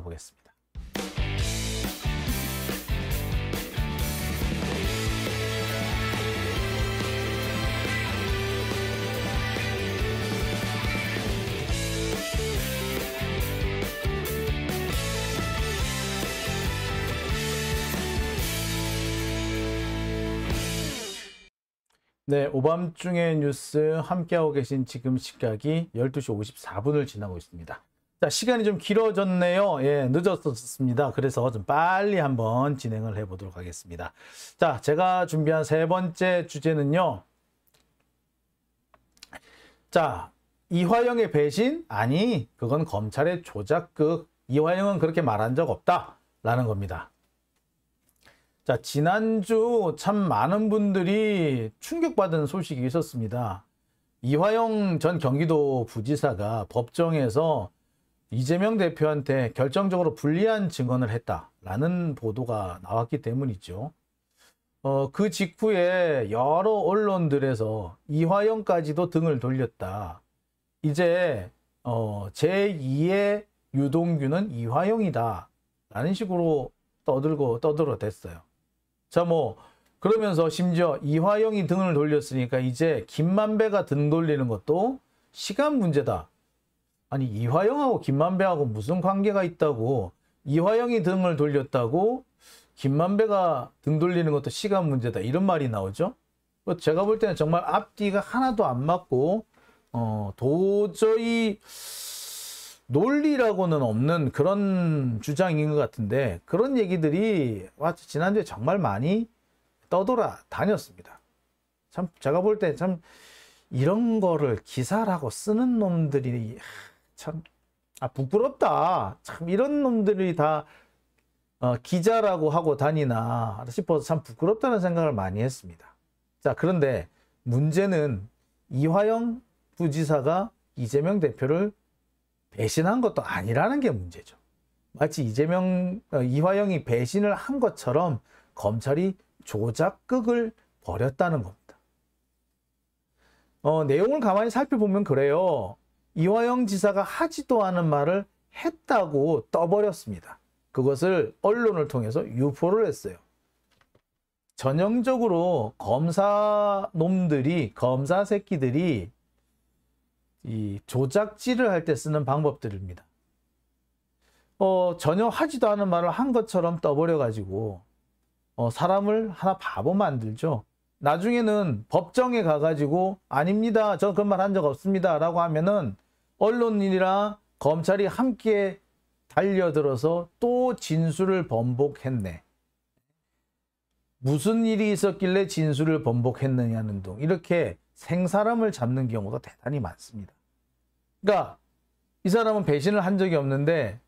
보겠습니다. 네, 오밤중의 뉴스 함께하고 계신 지금 시각이 12시 54분을 지나고 있습니다. 자, 시간이 좀 길어졌네요. 예, 늦었었습니다. 그래서 좀 빨리 한번 진행을 해 보도록 하겠습니다. 자, 제가 준비한 세 번째 주제는요. 자, 이화영의 배신? 아니, 그건 검찰의 조작극. 이화영은 그렇게 말한 적 없다. 라는 겁니다. 자, 지난주 참 많은 분들이 충격받은 소식이 있었습니다. 이화영 전 경기도 부지사가 법정에서 이재명 대표한테 결정적으로 불리한 증언을 했다라는 보도가 나왔기 때문이죠. 어, 그 직후에 여러 언론들에서 이화영까지도 등을 돌렸다. 이제 어, 제2의 유동규는 이화영이다. 라는 식으로 떠들고 떠들어 댔어요. 자, 뭐 그러면서 심지어 이화영이 등을 돌렸으니까 이제 김만배가 등 돌리는 것도 시간 문제다. 아니 이화영하고 김만배하고 무슨 관계가 있다고 이화영이 등을 돌렸다고 김만배가 등 돌리는 것도 시간 문제다 이런 말이 나오죠. 뭐 제가 볼 때는 정말 앞뒤가 하나도 안 맞고 어, 도저히 논리라고는 없는 그런 주장인 것 같은데 그런 얘기들이 지난주에 정말 많이 떠돌아 다녔습니다. 참 제가 볼 때 참 이런 거를 기사라고 쓰는 놈들이 참, 아, 부끄럽다. 참, 이런 놈들이 다 어, 기자라고 하고 다니나 싶어서 참 부끄럽다는 생각을 많이 했습니다. 자, 그런데 문제는 이화영 부지사가 이재명 대표를 배신한 것도 아니라는 게 문제죠. 마치 이재명, 어, 이화영이 배신을 한 것처럼 검찰이 조작극을 벌였다는 겁니다. 어, 내용을 가만히 살펴보면 그래요. 이화영 지사가 하지도 않은 말을 했다고 떠버렸습니다. 그것을 언론을 통해서 유포를 했어요. 전형적으로 검사 놈들이 검사 새끼들이 이 조작질을 할 때 쓰는 방법들입니다. 어, 전혀 하지도 않은 말을 한 것처럼 떠버려 가지고 어, 사람을 하나 바보 만들죠. 나중에는 법정에 가가지고 아닙니다. 저 그런 말 한 적 없습니다. 라고 하면은 언론인이라 검찰이 함께 달려들어서 또 진술을 번복했네. 무슨 일이 있었길래 진술을 번복했느냐는 등 이렇게 생사람을 잡는 경우가 대단히 많습니다. 그러니까 이 사람은 배신을 한 적이 없는데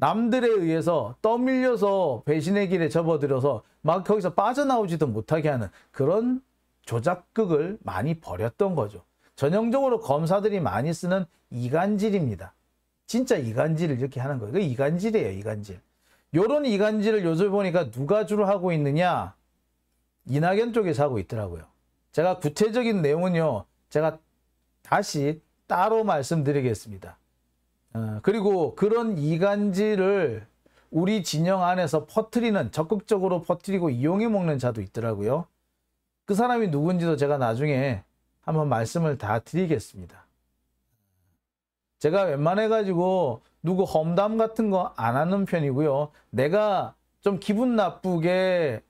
남들에 의해서 떠밀려서 배신의 길에 접어들어서 막 거기서 빠져나오지도 못하게 하는 그런 조작극을 많이 벌였던 거죠. 전형적으로 검사들이 많이 쓰는 이간질입니다. 진짜 이간질을 이렇게 하는 거예요. 이간질이에요, 이간질. 요런 이간질을 요새 보니까 누가 주로 하고 있느냐? 이낙연 쪽에서 하고 있더라고요. 제가 구체적인 내용은요, 제가 다시 따로 말씀드리겠습니다. 아, 그리고 그런 이간질을 우리 진영 안에서 퍼트리는 적극적으로 퍼트리고 이용해 먹는 자도 있더라고요. 그 사람이 누군지도 제가 나중에 한번 말씀을 다 드리겠습니다. 제가 웬만해 가지고 누구 험담 같은 거 안 하는 편이고요. 내가 좀 기분 나쁘게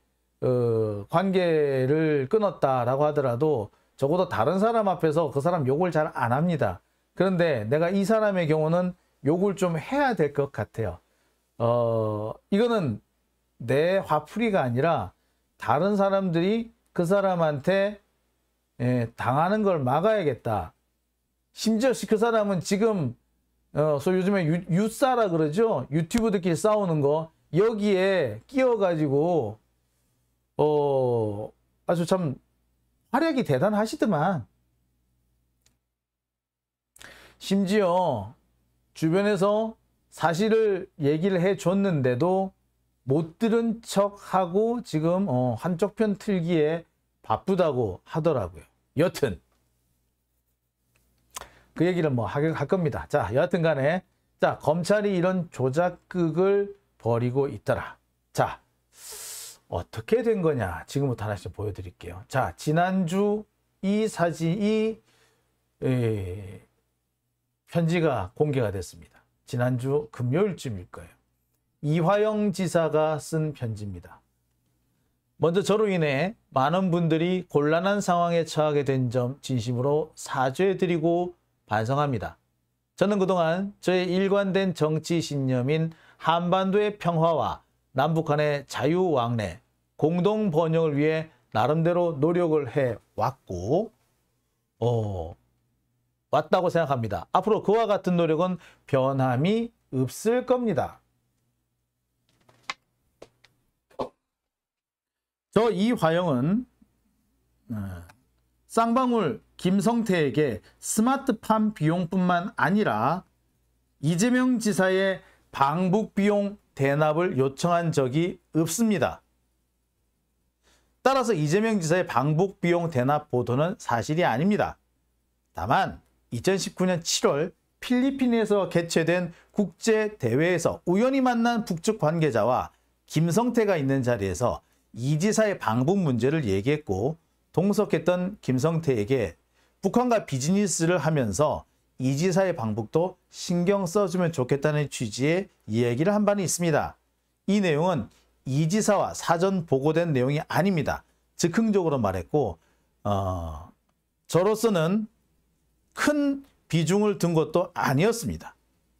어, 관계를 끊었다라고 하더라도 적어도 다른 사람 앞에서 그 사람 욕을 잘 안 합니다. 그런데 내가 이 사람의 경우는 욕을 좀 해야 될 것 같아요. 어, 이거는 내 화풀이가 아니라 다른 사람들이 그 사람한테 예, 당하는 걸 막아야겠다. 심지어 그 사람은 지금 어, 요즘에 유, 유싸라 그러죠. 유튜브들끼리 싸우는 거 여기에 끼어가지고 어 아주 참 활약이 대단하시더만 심지어 주변에서 사실을 얘기를 해줬는데도 못 들은 척하고 지금 어, 한쪽 편 틀기에 바쁘다고 하더라고요. 여튼 그 얘기를 뭐 하긴 할 겁니다. 자 여하튼 간에 자 검찰이 이런 조작극을 벌이고 있더라. 자 어떻게 된 거냐 지금부터 하나씩 보여드릴게요. 자 지난주 이 사진 이 에, 예, 편지가 공개가 됐습니다. 지난주 금요일쯤일 거예요. 이화영 지사가 쓴 편지입니다. 먼저 저로 인해 많은 분들이 곤란한 상황에 처하게 된 점 진심으로 사죄드리고 반성합니다. 저는 그동안 저의 일관된 정치 신념인 한반도의 평화와 남북한의 자유왕래, 공동 번영을 위해 나름대로 노력을 해왔고 어, 왔다고 생각합니다. 앞으로 그와 같은 노력은 변함이 없을 겁니다. 저 이화영은 어, 쌍방울 김성태에게 스마트팜 비용뿐만 아니라 이재명 지사의 방북 비용 대납을 요청한 적이 없습니다. 따라서 이재명 지사의 방북 비용 대납 보도는 사실이 아닙니다. 다만 2019년 7월 필리핀에서 개최된 국제 대회에서 우연히 만난 북측 관계자와 김성태가 있는 자리에서 이 지사의 방북 문제를 얘기했고 동석했던 김성태에게 북한과 비즈니스를 하면서 이 지사의 방북도 신경 써주면 좋겠다는 취지의 이야기를 한 바는 있습니다. 이 내용은 이 지사와 사전 보고된 내용이 아닙니다. 즉흥적으로 말했고 어, 저로서는 큰 비중을 둔 것도 아니었습니다.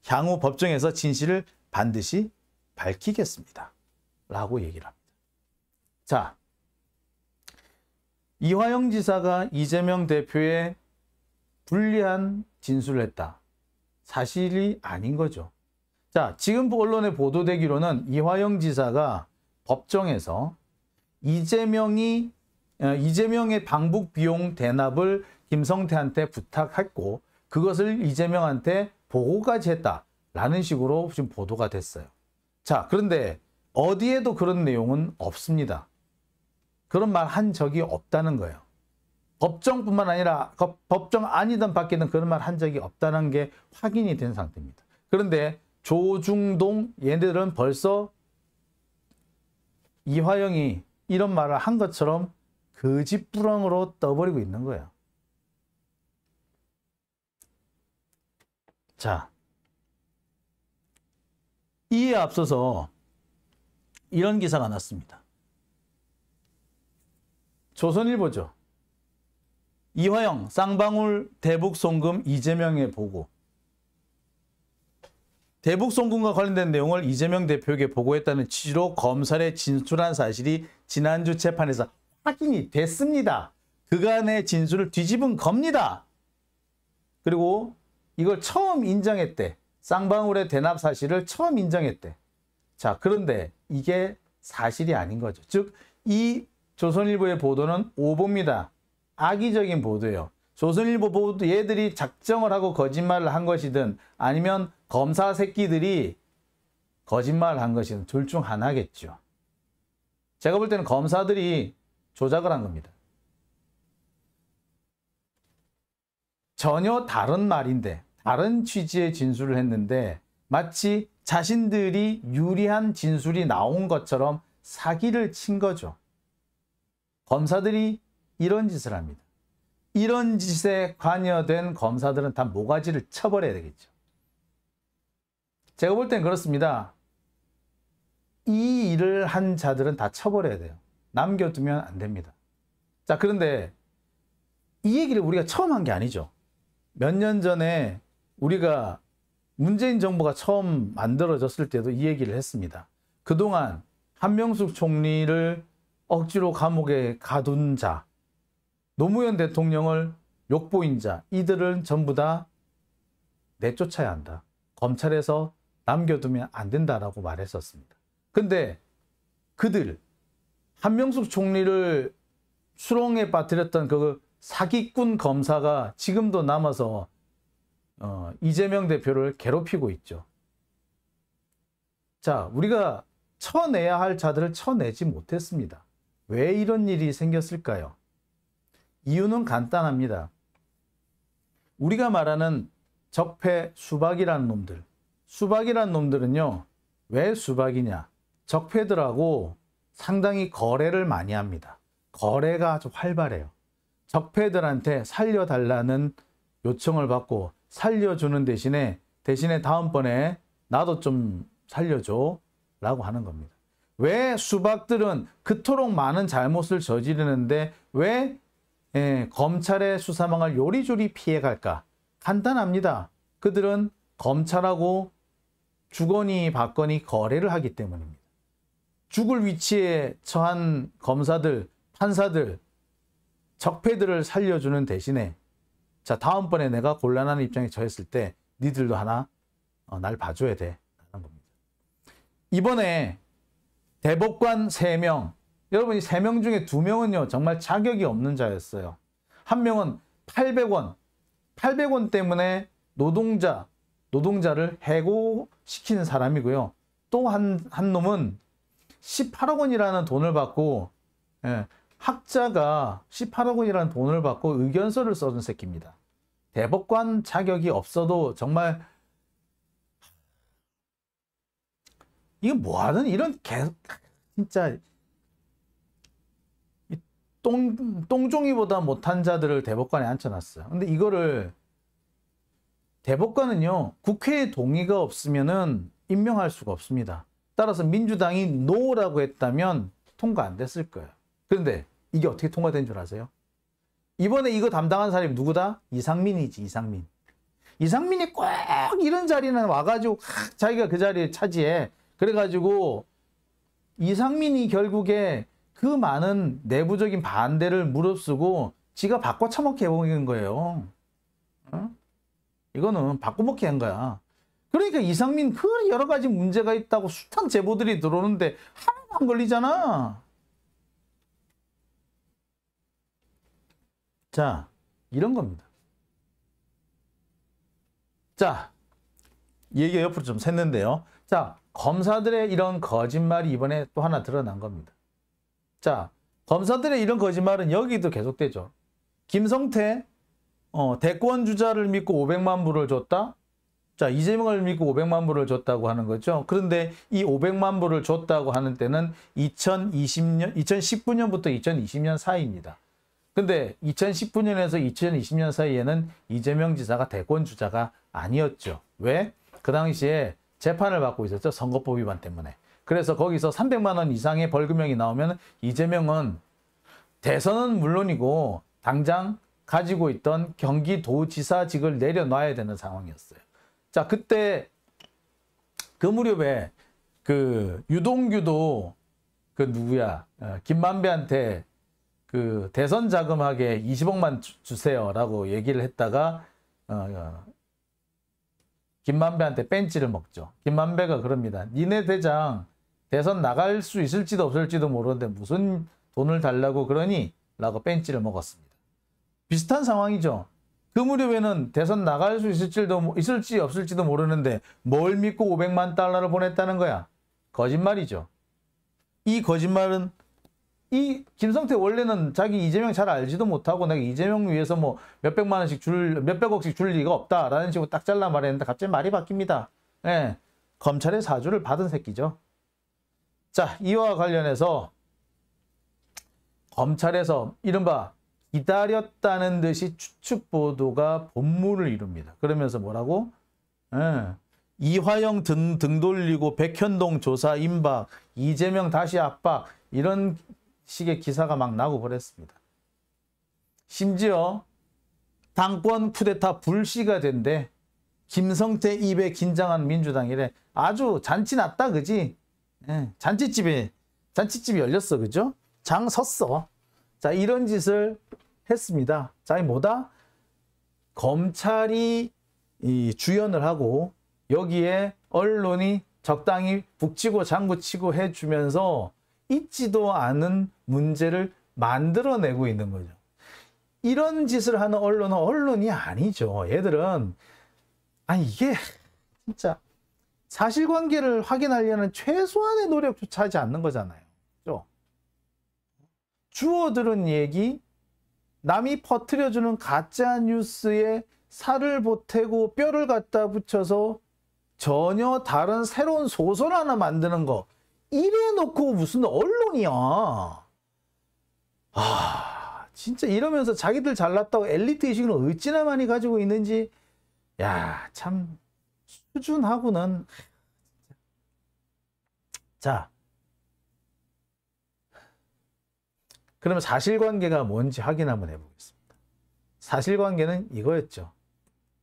향후 법정에서 진실을 반드시 밝히겠습니다. 라고 얘기를 합니다. 자, 이화영 지사가 이재명 대표의 불리한 진술을 했다. 사실이 아닌 거죠. 자, 지금 언론에 보도되기로는 이화영 지사가 법정에서 이재명이 어, 이재명의 방북 비용 대납을 김성태한테 부탁했고 그것을 이재명한테 보고까지 했다라는 식으로 지금 보도가 됐어요. 자 그런데 어디에도 그런 내용은 없습니다. 그런 말 한 적이 없다는 거예요. 법정뿐만 아니라 법정 아니든 밖에는 그런 말 한 적이 없다는 게 확인이 된 상태입니다. 그런데 조중동 얘네들은 벌써 이화영이 이런 말을 한 것처럼 거짓부렁으로 떠버리고 있는 거예요. 자, 이에 앞서서 이런 기사가 났습니다. 조선일보죠. 이화영 쌍방울 대북송금 이재명의 보고 대북송금과 관련된 내용을 이재명 대표에게 보고했다는 취지로 검찰에 진술한 사실이 지난주 재판에서 확인이 됐습니다. 그간의 진술을 뒤집은 겁니다. 그리고 이걸 처음 인정했대. 쌍방울의 대납 사실을 처음 인정했대. 자, 그런데 이게 사실이 아닌 거죠. 즉, 이 조선일보의 보도는 오보입니다. 악의적인 보도예요. 조선일보 보도 얘들이 작정을 하고 거짓말을 한 것이든 아니면 검사 새끼들이 거짓말을 한 것이든 둘 중 하나겠죠. 제가 볼 때는 검사들이 조작을 한 겁니다. 전혀 다른 말인데 다른 취지의 진술을 했는데 마치 자신들이 유리한 진술이 나온 것처럼 사기를 친 거죠. 검사들이 이런 짓을 합니다. 이런 짓에 관여된 검사들은 다 모가지를 쳐버려야 되겠죠. 제가 볼 땐 그렇습니다. 이 일을 한 자들은 다 쳐버려야 돼요. 남겨두면 안 됩니다. 자, 그런데 이 얘기를 우리가 처음 한 게 아니죠. 몇 년 전에 우리가 문재인 정부가 처음 만들어졌을 때도 이 얘기를 했습니다. 그동안 한명숙 총리를 억지로 감옥에 가둔 자, 노무현 대통령을 욕보인 자, 이들은 전부 다 내쫓아야 한다. 검찰에서 남겨두면 안 된다라고 말했었습니다. 근데 그들, 한명숙 총리를 수렁에 빠뜨렸던 그 사기꾼 검사가 지금도 남아서 어, 이재명 대표를 괴롭히고 있죠. 자, 우리가 쳐내야 할 자들을 쳐내지 못했습니다. 왜 이런 일이 생겼을까요? 이유는 간단합니다. 우리가 말하는 적폐 수박이라는 놈들, 수박이라는 놈들은요, 왜 수박이냐? 적폐들하고 상당히 거래를 많이 합니다. 거래가 아주 활발해요. 적폐들한테 살려달라는 요청을 받고 살려주는 대신에 대신에 다음번에 나도 좀 살려줘 라고 하는 겁니다. 왜 수박들은 그토록 많은 잘못을 저지르는데 왜 에, 예, 검찰의 수사망을 요리조리 피해갈까? 간단합니다. 그들은 검찰하고 주거니 받거니 거래를 하기 때문입니다. 죽을 위치에 처한 검사들, 판사들, 적폐들을 살려주는 대신에 자 다음번에 내가 곤란한 입장에 처했을 때 니들도 하나 어, 날 봐줘야 돼 라는 겁니다. 이번에 대법관 3명 여러분 이 3명 중에 2명은요 정말 자격이 없는 자였어요. 한 명은 800원 800원 때문에 노동자 노동자를 해고시키는 사람이고요. 또 한 한 놈은 18억 원이라는 돈을 받고 예, 학자가 18억 원이라는 돈을 받고 의견서를 써준 새끼입니다. 대법관 자격이 없어도 정말 이게 뭐하는 이런 개 진짜 똥, 똥종이보다 못한 자들을 대법관에 앉혀놨어요. 근데 이거를 대법관은요 국회의 동의가 없으면은 임명할 수가 없습니다. 따라서 민주당이 노라고 했다면 통과 안 됐을 거예요. 그런데 이게 어떻게 통과된 줄 아세요? 이번에 이거 담당한 사람이 누구다? 이상민이지, 이상민. 이상민이 꼭 이런 자리는 와가지고 자기가 그 자리를 차지해. 그래가지고 이상민이 결국에 그 많은 내부적인 반대를 무릅쓰고 지가 바꿔 처먹게 해버린 거예요. 응? 어? 이거는 바꿔먹게 한 거야. 그러니까 이상민 그 여러 가지 문제가 있다고 숱한 제보들이 들어오는데 하나도 안 걸리잖아. 자, 이런 겁니다. 자, 얘기가 옆으로 좀 샜는데요. 자, 검사들의 이런 거짓말이 이번에 또 하나 드러난 겁니다. 자, 검사들의 이런 거짓말은 여기도 계속되죠. 김성태, 어, 대권 주자를 믿고 500만 불을 줬다? 자, 이재명을 믿고 500만 불을 줬다고 하는 거죠. 그런데 이 500만 불을 줬다고 하는 때는 2020년, 2019년부터 2020년 사이입니다. 근데 2019년에서 2020년 사이에는 이재명 지사가 대권 주자가 아니었죠. 왜? 그 당시에 재판을 받고 있었죠. 선거법 위반 때문에. 그래서 거기서 300만 원 이상의 벌금형이 나오면 이재명은 대선은 물론이고 당장 가지고 있던 경기도지사직을 내려놔야 되는 상황이었어요. 자, 그때 그 무렵에 그 유동규도 그 누구야? 어, 김만배한테 그 대선 자금하게 20억만 주세요라고 얘기를 했다가 어, 어, 김만배한테 뺀찌를 먹죠. 김만배가 그럽니다. 니네 대장 대선 나갈 수 있을지도 없을지도 모르는데 무슨 돈을 달라고 그러니? 라고 뺀찌를 먹었습니다. 비슷한 상황이죠. 그 무렵에는 대선 나갈 수 있을지도, 있을지 없을지도 모르는데 뭘 믿고 500만 달러를 보냈다는 거야. 거짓말이죠. 이 거짓말은 이 김성태 원래는 자기 이재명 잘 알지도 못하고 내가 이재명 위해서 뭐 몇백만 원씩 줄 몇백억씩 줄 리가 없다라는 식으로 딱 잘라 말했는데 갑자기 말이 바뀝니다. 예. 검찰의 사주를 받은 새끼죠. 자 이와 관련해서 검찰에서 이른바 기다렸다는 듯이 추측 보도가 본문을 이룹니다. 그러면서 뭐라고? 예. 이화영 등, 등 돌리고 백현동 조사 임박, 이재명 다시 압박 이런 식의 기사가 막 나고 그랬습니다. 심지어 당권 쿠데타 불씨가 된데 김성태 입에 긴장한 민주당이래 아주 잔치 났다 그지? 예, 잔치집에 잔치집이 열렸어 그죠? 장 섰어. 자 이런 짓을 했습니다. 자이 뭐다? 검찰이 이 주연을 하고 여기에 언론이 적당히 북치고 장구치고 해주면서 있지도 않은 문제를 만들어내고 있는 거죠. 이런 짓을 하는 언론은 언론이 아니죠. 얘들은 아니 이게 진짜 사실관계를 확인하려는 최소한의 노력조차 하지 않는 거잖아요. 그렇죠? 주어 들은 얘기, 남이 퍼뜨려주는 가짜 뉴스에 살을 보태고 뼈를 갖다 붙여서 전혀 다른 새로운 소설 하나 만드는 거 이래놓고 무슨 언론이야. 아, 진짜 이러면서 자기들 잘났다고 엘리트 의식을 어찌나 많이 가지고 있는지, 야, 참, 수준하고는. 자. 그러면 사실관계가 뭔지 확인 한번 해보겠습니다. 사실관계는 이거였죠.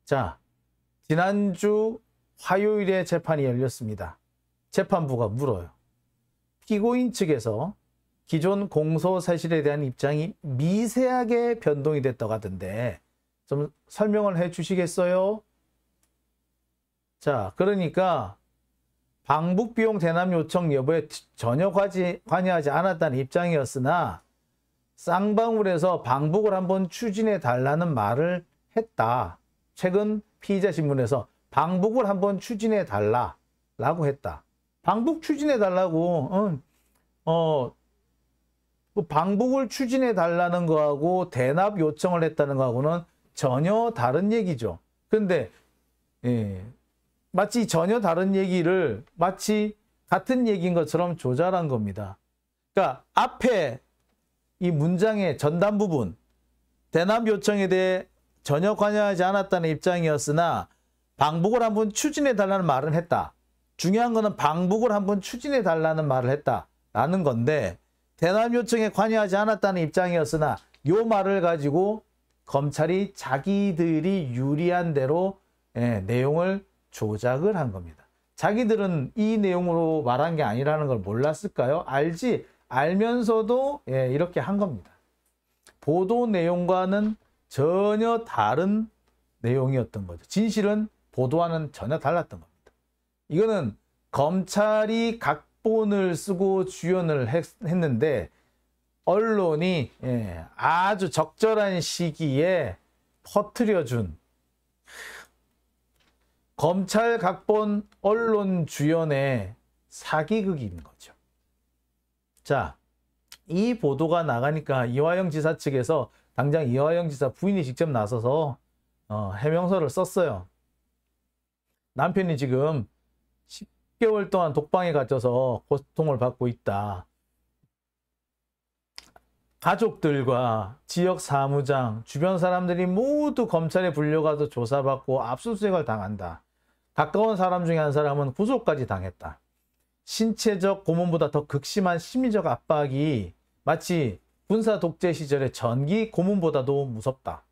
자, 지난주 화요일에 재판이 열렸습니다. 재판부가 물어요. 피고인 측에서 기존 공소 사실에 대한 입장이 미세하게 변동이 됐다고 하던데 좀 설명을 해 주시겠어요? 자, 그러니까 방북비용 대남 요청 여부에 전혀 관여하지 않았다는 입장이었으나 쌍방울에서 방북을 한번 추진해 달라는 말을 했다. 최근 피의자 신문에서 방북을 한번 추진해 달라라고 했다. 방북 추진해 달라고 어, 어 그 방북을 추진해 달라는 거하고 대납 요청을 했다는 거하고는 전혀 다른 얘기죠. 근데 예, 마치 전혀 다른 얘기를 마치 같은 얘기인 것처럼 조절한 겁니다. 그러니까 앞에 이 문장의 전단 부분 대납 요청에 대해 전혀 관여하지 않았다는 입장이었으나 방북을 한번 추진해 달라는 말은 했다. 중요한 거는 방북을 한번 추진해 달라는 말을 했다라는 건데 대남 요청에 관여하지 않았다는 입장이었으나 요 말을 가지고 검찰이 자기들이 유리한 대로 예, 내용을 조작을 한 겁니다. 자기들은 이 내용으로 말한 게 아니라는 걸 몰랐을까요? 알지 알면서도 예, 이렇게 한 겁니다. 보도 내용과는 전혀 다른 내용이었던 거죠. 진실은 보도와는 전혀 달랐던 거죠. 이거는 검찰이 각본을 쓰고 주연을 했, 는데 언론이 예, 아주 적절한 시기에 퍼뜨려준 검찰 각본 언론 주연의 사기극인 거죠. 자, 이 보도가 나가니까 이화영 지사 측에서 당장 이화영 지사 부인이 직접 나서서 어, 해명서를 썼어요. 남편이 지금 6개월 동안 독방에 갇혀서 고통을 받고 있다. 가족들과 지역 사무장, 주변 사람들이 모두 검찰에 불려가서 조사받고 압수수색을 당한다. 가까운 사람 중에 한 사람은 구속까지 당했다. 신체적 고문보다 더 극심한 심리적 압박이 마치 군사 독재 시절의 전기 고문보다도 무섭다.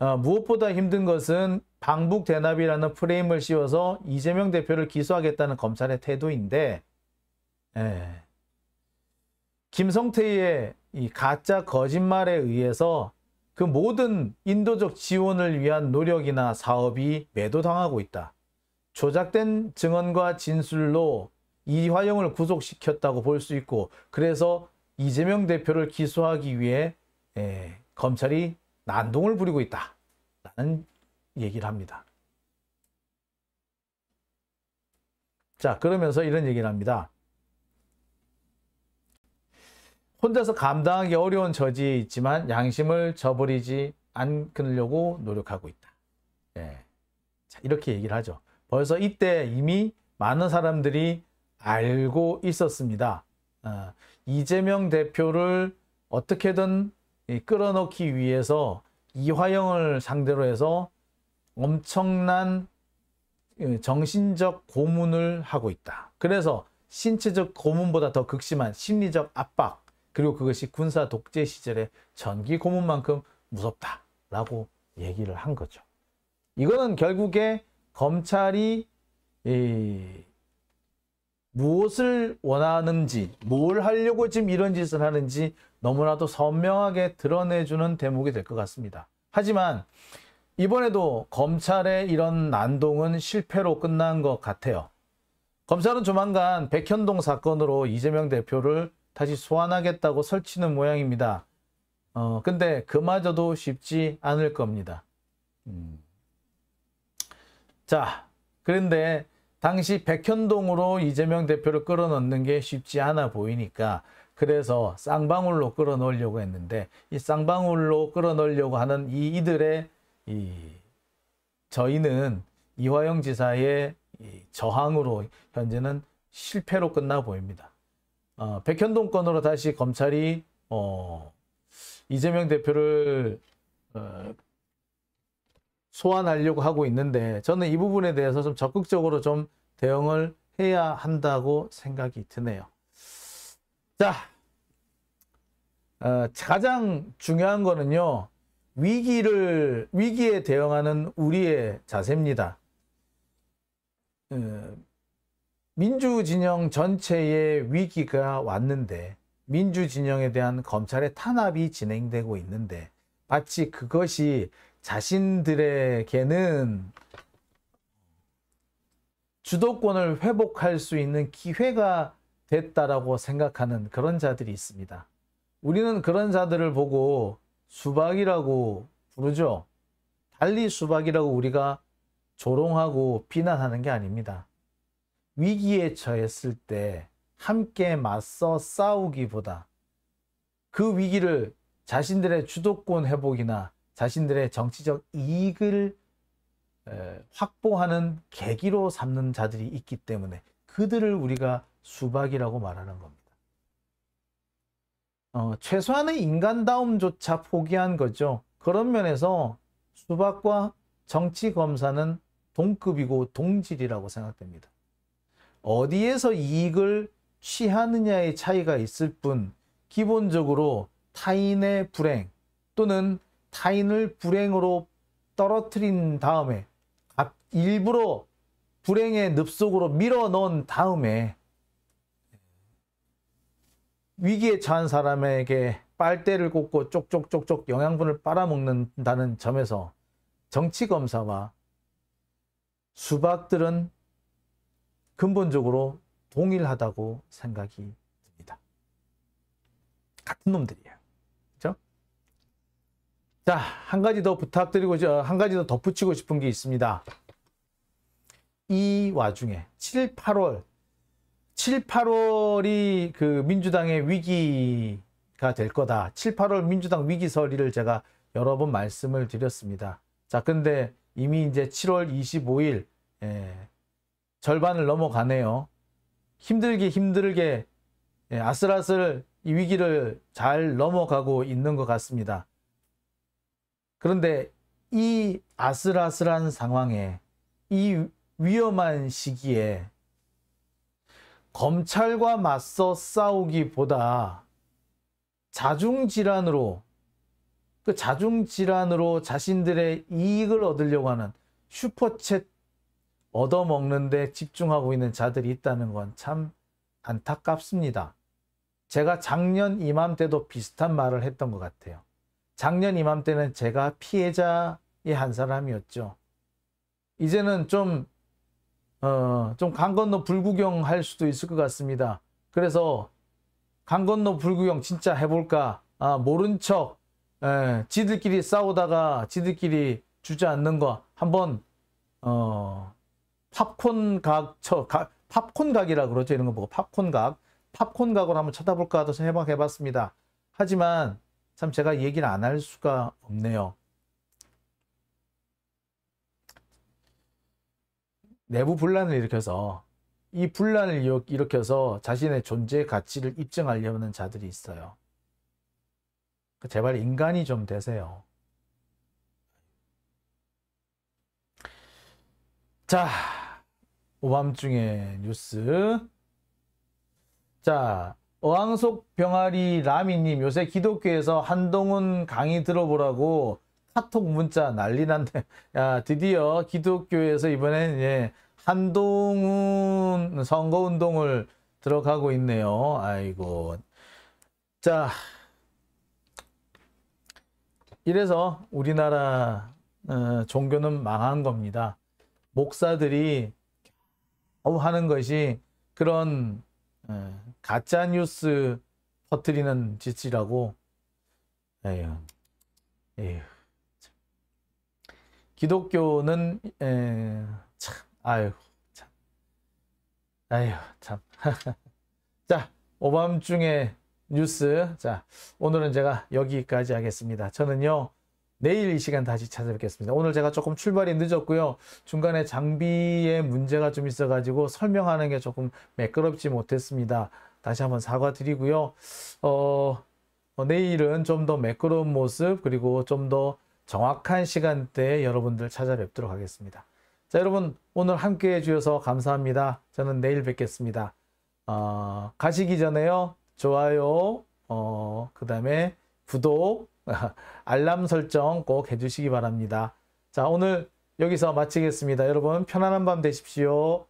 어, 무엇보다 힘든 것은 방북 대납이라는 프레임을 씌워서 이재명 대표를 기소하겠다는 검찰의 태도인데 에, 예. 김성태의 이 가짜 거짓말에 의해서 그 모든 인도적 지원을 위한 노력이나 사업이 매도당하고 있다. 조작된 증언과 진술로 이화영을 구속시켰다고 볼 수 있고 그래서 이재명 대표를 기소하기 위해 에, 예, 검찰이 난동을 부리고 있다. 라는 얘기를 합니다. 자, 그러면서 이런 얘기를 합니다. 혼자서 감당하기 어려운 저지 있지만 양심을 저버리지 않으려고 노력하고 있다. 예. 자, 이렇게 얘기를 하죠. 벌써 이때 이미 많은 사람들이 알고 있었습니다. 어, 이재명 대표를 어떻게든 끌어넣기 위해서 이화영을 상대로 해서 엄청난 예, 정신적 고문을 하고 있다. 그래서 신체적 고문보다 더 극심한 심리적 압박 그리고 그것이 군사 독재 시절의 전기 고문만큼 무섭다라고 얘기를 한 거죠. 이거는 결국에 검찰이 무엇을 원하는지 뭘 하려고 지금 이런 짓을 하는지 너무나도 선명하게 드러내주는 대목이 될 것 같습니다. 하지만 이번에도 검찰의 이런 난동은 실패로 끝난 것 같아요. 검찰은 조만간 백현동 사건으로 이재명 대표를 다시 소환하겠다고 설치는 모양입니다. 어, 근데 그마저도 쉽지 않을 겁니다. 음. 자, 그런데 당시 백현동으로 이재명 대표를 끌어넣는 게 쉽지 않아 보이니까 그래서 쌍방울로 끌어넣으려고 했는데 이 쌍방울로 끌어넣으려고 하는 이 이들의 이 저희는 이화영 지사의 저항으로 현재는 실패로 끝나 보입니다. 어, 백현동 건으로 다시 검찰이 어, 이재명 대표를 어, 소환하려고 하고 있는데 저는 이 부분에 대해서 좀 적극적으로 좀 대응을 해야 한다고 생각이 드네요. 자, 어, 가장 중요한 거는요. 위기를 위기에 대응하는 우리의 자세입니다. 어, 민주 진영 전체의 위기가 왔는데 민주 진영에 대한 검찰의 탄압이 진행되고 있는데 마치 그것이 자신들에게는 주도권을 회복할 수 있는 기회가 됐다라고 생각하는 그런 자들이 있습니다. 우리는 그런 자들을 보고 수박이라고 부르죠. 달리 수박이라고 우리가 조롱하고 비난하는 게 아닙니다. 위기에 처했을 때 함께 맞서 싸우기보다 그 위기를 자신들의 주도권 회복이나 자신들의 정치적 이익을 확보하는 계기로 삼는 자들이 있기 때문에 그들을 우리가 수박이라고 말하는 겁니다. 어, 최소한의 인간다움조차 포기한 거죠. 그런 면에서 수박과 정치검사는 동급이고 동질이라고 생각됩니다. 어디에서 이익을 취하느냐의 차이가 있을 뿐 기본적으로 타인의 불행 또는 타인을 불행으로 떨어뜨린 다음에 일부러 불행의 늪 속으로 밀어 넣은 다음에 위기에 처한 사람에게 빨대를 꽂고 쪽쪽쪽쪽 영양분을 빨아먹는다는 점에서 정치검사와 수박들은 근본적으로 동일하다고 생각이 듭니다. 같은 놈들이에요. 그죠? 자, 한 가지 더 부탁드리고, 한 가지 더 덧붙이고 싶은 게 있습니다. 이 와중에 7, 8월 7, 8월이 그 민주당의 위기가 될 거다. 7, 8월 민주당 위기설의를 제가 여러 번 말씀을 드렸습니다. 자, 근데 이미 이제 7월 25일 예, 절반을 넘어가네요. 힘들게 힘들게 예, 아슬아슬 이 위기를 잘 넘어가고 있는 것 같습니다. 그런데 이 아슬아슬한 상황에 이 위험한 시기에 검찰과 맞서 싸우기보다 자중질환으로 그 자중질환으로 자신들의 이익을 얻으려고 하는 슈퍼챗 얻어먹는데 집중하고 있는 자들이 있다는 건 참 안타깝습니다. 제가 작년 이맘때도 비슷한 말을 했던 것 같아요. 작년 이맘때는 제가 피해자의 한 사람이었죠. 이제는 좀 어, 좀강 건너 불구경 할 수도 있을 것 같습니다. 그래서 강 건너 불구경 진짜 해볼까? 아, 모른 척 에, 예, 지들끼리 싸우다가 지들끼리 주저앉는 거 한번 어, 팝콘 각, 쳐, 팝콘 각이라 그러죠. 이런 거 보고 팝콘 각, 팝콘 각을 한번 쳐다볼까 하도 해각해봤습니다 하지만 참 제가 얘기를 안 할 수가 없네요. 내부 분란을 일으켜서 이 분란을 일으켜서 자신의 존재 가치를 입증하려는 자들이 있어요. 그러니까 제발 인간이 좀 되세요. 자, 오밤중의 뉴스. 자, 어항속 병아리 라미님 요새 기독교에서 한동훈 강의 들어보라고 카톡 문자 난리 난데 야, 드디어 기독교에서 이번엔 예, 한동훈 선거운동을 들어가고 있네요. 아이고 자 이래서 우리나라 어, 종교는 망한 겁니다. 목사들이 하는 것이 그런 어, 가짜 뉴스 퍼뜨리는 짓이라고 에휴, 에휴. 기독교는 에, 참 아유 참 아유 참. 자 오밤중에 뉴스 자 오늘은 제가 여기까지 하겠습니다. 저는요 내일 이 시간 다시 찾아뵙겠습니다. 오늘 제가 조금 출발이 늦었고요. 중간에 장비에 문제가 좀 있어가지고 설명하는 게 조금 매끄럽지 못했습니다. 다시 한번 사과드리고요. 어, 어 내일은 좀 더 매끄러운 모습 그리고 좀더 정확한 시간대에 여러분들 찾아뵙도록 하겠습니다. 자, 여러분 오늘 함께 해주셔서 감사합니다. 저는 내일 뵙겠습니다. 어, 가시기 전에요. 좋아요, 어, 그 다음에 구독, 알람 설정 꼭 해주시기 바랍니다. 자, 오늘 여기서 마치겠습니다. 여러분 편안한 밤 되십시오.